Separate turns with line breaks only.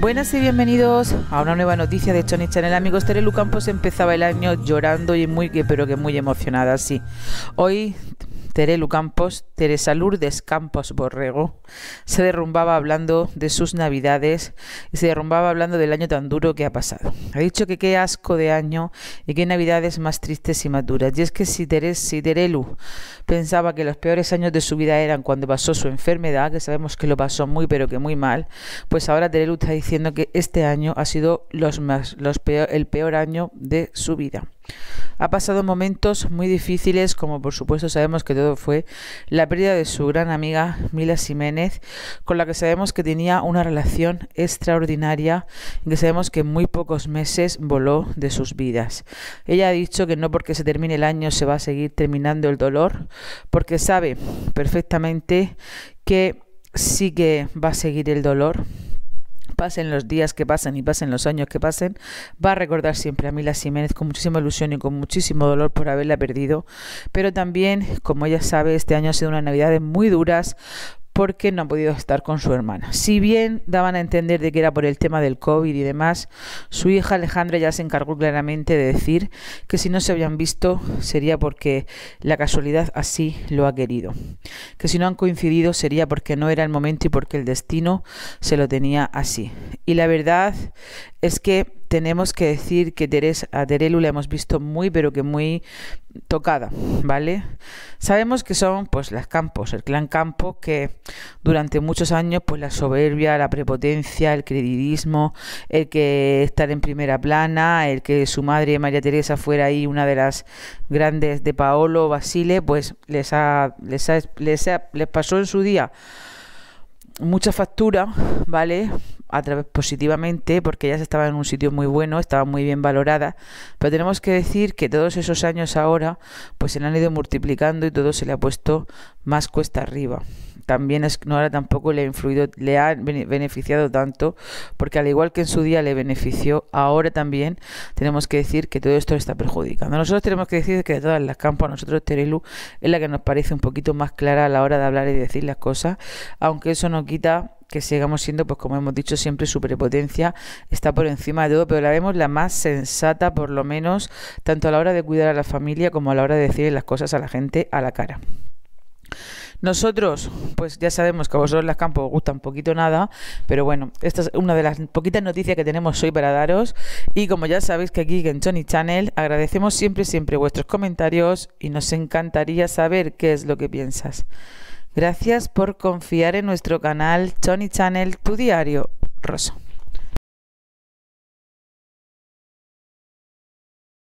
Buenas y bienvenidos a una nueva noticia de Chony Channel. Amigos, Terelu Campos empezaba el año llorando y muy, pero que muy emocionada, sí. Hoy Terelu Campos, Teresa Lourdes Campos Borrego, se derrumbaba hablando de sus navidades y se derrumbaba hablando del año tan duro que ha pasado. Ha dicho que qué asco de año y qué navidades más tristes y más duras. Y es que si, Teres, Terelu pensaba que los peores años de su vida eran cuando pasó su enfermedad, que sabemos que lo pasó muy pero que muy mal, pues ahora Terelu está diciendo que este año ha sido los más, los el peor año de su vida. Ha pasado momentos muy difíciles, como por supuesto sabemos que todo fue la pérdida de su gran amiga Mila Jiménez, con la que sabemos que tenía una relación extraordinaria y que sabemos que en muy pocos meses voló de sus vidas. Ella ha dicho que no porque se termine el año se va a seguir terminando el dolor, porque sabe perfectamente que sí que va a seguir el dolor, pasen los días que pasan y pasen los años que pasen, va a recordar siempre a Mila Jiménez con muchísima ilusión y con muchísimo dolor por haberla perdido. Pero también, como ella sabe, este año ha sido una Navidad muy duras porque no han podido estar con su hermana. Si bien daban a entender de que era por el tema del COVID y demás, su hija Alejandra ya se encargó claramente de decir que si no se habían visto sería porque la casualidad así lo ha querido, que si no han coincidido sería porque no era el momento y porque el destino se lo tenía así. Y la verdad es que tenemos que decir que Teresa a Terelu la hemos visto muy, pero que muy tocada, ¿vale? Sabemos que son pues las Campos, el clan Campos que durante muchos años pues la soberbia, la prepotencia, el credidismo, el que estar en primera plana, el que su madre María Teresa fuera ahí una de las grandes de Paolo Basile, pues les ha, les ha, les, les pasó en su día mucha factura, ¿vale? a través positivamente porque se estaba en un sitio muy bueno, estaba muy bien valorada pero tenemos que decir que todos esos años ahora pues se le han ido multiplicando y todo se le ha puesto más cuesta arriba. También es no ahora tampoco le ha influido, le ha beneficiado tanto, porque al igual que en su día le benefició, ahora también tenemos que decir que todo esto le está perjudicando. Nosotros tenemos que decir que de todas las campos, a nosotros Terelu es la que nos parece un poquito más clara a la hora de hablar y decir las cosas, aunque eso no quita que sigamos siendo, pues como hemos dicho siempre, superpotencia está por encima de todo, pero la vemos la más sensata, por lo menos, tanto a la hora de cuidar a la familia como a la hora de decir las cosas a la gente a la cara. Nosotros, pues ya sabemos que a vosotros las campos os un poquito nada, pero bueno, esta es una de las poquitas noticias que tenemos hoy para daros. Y como ya sabéis que aquí en Johnny Channel agradecemos siempre, siempre vuestros comentarios y nos encantaría saber qué es lo que piensas. Gracias por confiar en nuestro canal Tony Channel, tu diario rosa.